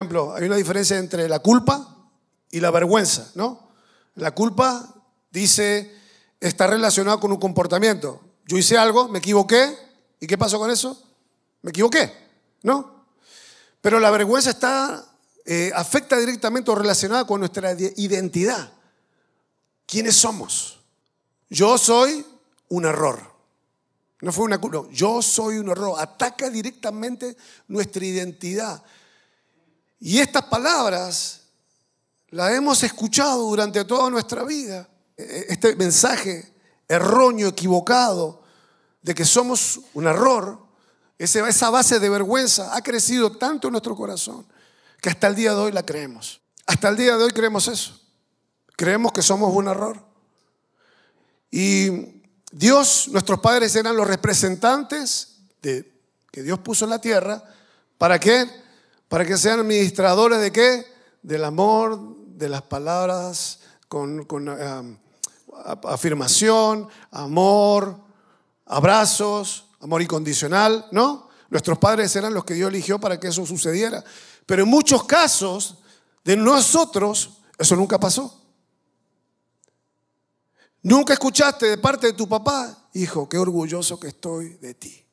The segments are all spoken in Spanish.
ejemplo, hay una diferencia entre la culpa y la vergüenza, ¿no? La culpa dice está relacionada con un comportamiento. Yo hice algo, me equivoqué, ¿y qué pasó con eso? Me equivoqué, ¿no? Pero la vergüenza está eh, afecta directamente o relacionada con nuestra identidad. ¿Quiénes somos? Yo soy un error. No fue una culpa, yo soy un error. Ataca directamente nuestra identidad. Y estas palabras las hemos escuchado durante toda nuestra vida. E, e, este mensaje erróneo, equivocado, de que somos un error, esa base de vergüenza ha crecido tanto en nuestro corazón que hasta el día de hoy la creemos. Hasta el día de hoy creemos eso. Creemos que somos un error. Y Dios, nuestros padres eran los representantes de, que Dios puso en la tierra. ¿Para que para que sean administradores de qué? Del amor, de las palabras con, eh, afirmación, amor, abrazos, amor incondicional, ¿no? Nuestros padres eran los que Dios eligió para que eso sucediera. Pero en muchos casos de nosotros, eso nunca pasó. Nunca escuchaste de parte de tu papá, hijo, qué orgulloso que estoy de ti.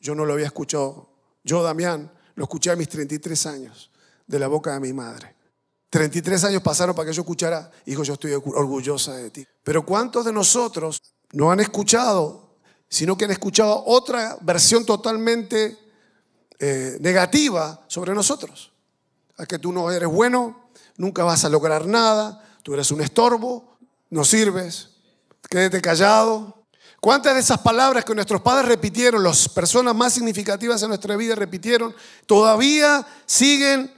Yo no lo había escuchado. Yo, Damián, lo escuché a mis 33 años de la boca de mi madre. 33 años pasaron para que yo escuchara, hijo, yo estoy orgullosa de ti. Pero ¿cuántos de nosotros no han escuchado, sino que han escuchado otra versión totalmente eh, negativa sobre nosotros? A que tú no eres bueno, nunca vas a lograr nada, tú eres un estorbo, no sirves, quédate callado, ¿Cuántas de esas palabras que nuestros padres repitieron, las personas más significativas en nuestra vida repitieron, todavía siguen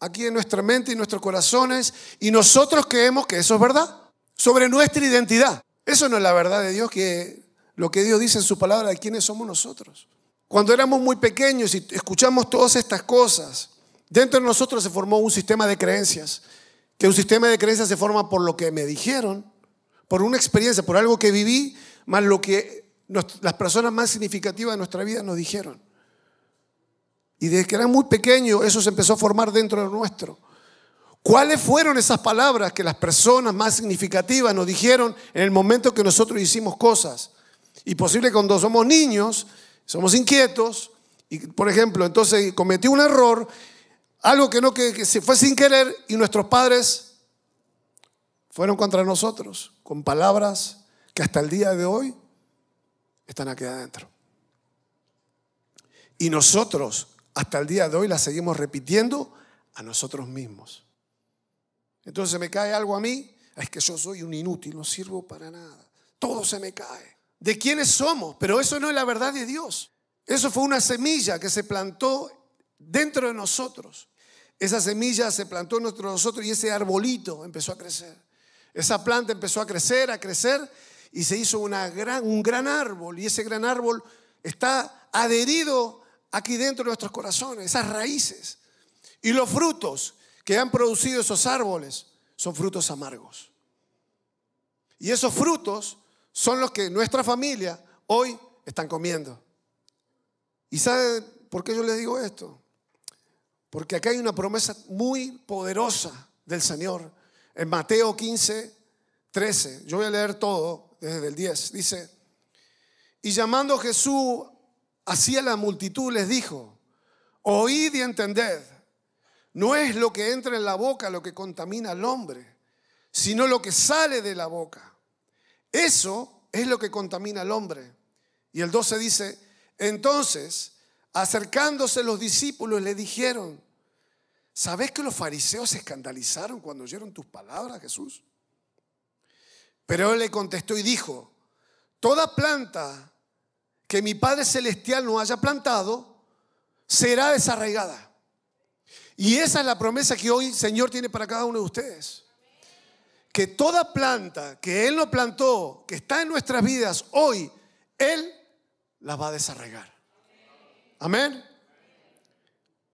aquí en nuestra mente y nuestros corazones y nosotros creemos que eso es verdad? Sobre nuestra identidad. Eso no es la verdad de Dios, que lo que Dios dice en su palabra de quiénes somos nosotros. Cuando éramos muy pequeños y escuchamos todas estas cosas, dentro de nosotros se formó un sistema de creencias, que un sistema de creencias se forma por lo que me dijeron, por una experiencia, por algo que viví más lo que las personas más significativas de nuestra vida nos dijeron. Y desde que era muy pequeño eso se empezó a formar dentro de nuestro. ¿Cuáles fueron esas palabras que las personas más significativas nos dijeron en el momento que nosotros hicimos cosas? Y posible cuando somos niños, somos inquietos, y por ejemplo, entonces cometí un error, algo que no que se fue sin querer, y nuestros padres fueron contra nosotros con palabras hasta el día de hoy están aquí adentro. Y nosotros hasta el día de hoy la seguimos repitiendo a nosotros mismos. Entonces me cae algo a mí, es que yo soy un inútil, no sirvo para nada. Todo se me cae. ¿De quiénes somos? Pero eso no es la verdad de Dios. Eso fue una semilla que se plantó dentro de nosotros. Esa semilla se plantó dentro de nosotros y ese arbolito empezó a crecer. Esa planta empezó a crecer, a crecer y se hizo gran, un gran árbol y ese gran árbol está adherido aquí dentro de nuestros corazones, esas raíces. Y los frutos que han producido esos árboles son frutos amargos. Y esos frutos son los que nuestra familia hoy están comiendo. ¿Y saben por qué yo les digo esto? Porque acá hay una promesa muy poderosa del Señor en Mateo 15, 13. Yo voy a leer todo desde el 10, dice, y llamando Jesús hacia la multitud les dijo, oíd y entended, no es lo que entra en la boca lo que contamina al hombre, sino lo que sale de la boca. Eso es lo que contamina al hombre. Y el 12 dice, entonces, acercándose los discípulos, le dijeron, ¿sabes que los fariseos se escandalizaron cuando oyeron tus palabras, Jesús? Pero él le contestó y dijo, toda planta que mi Padre Celestial no haya plantado será desarraigada. Y esa es la promesa que hoy el Señor tiene para cada uno de ustedes. Que toda planta que Él no plantó, que está en nuestras vidas hoy, Él la va a desarraigar. Amén.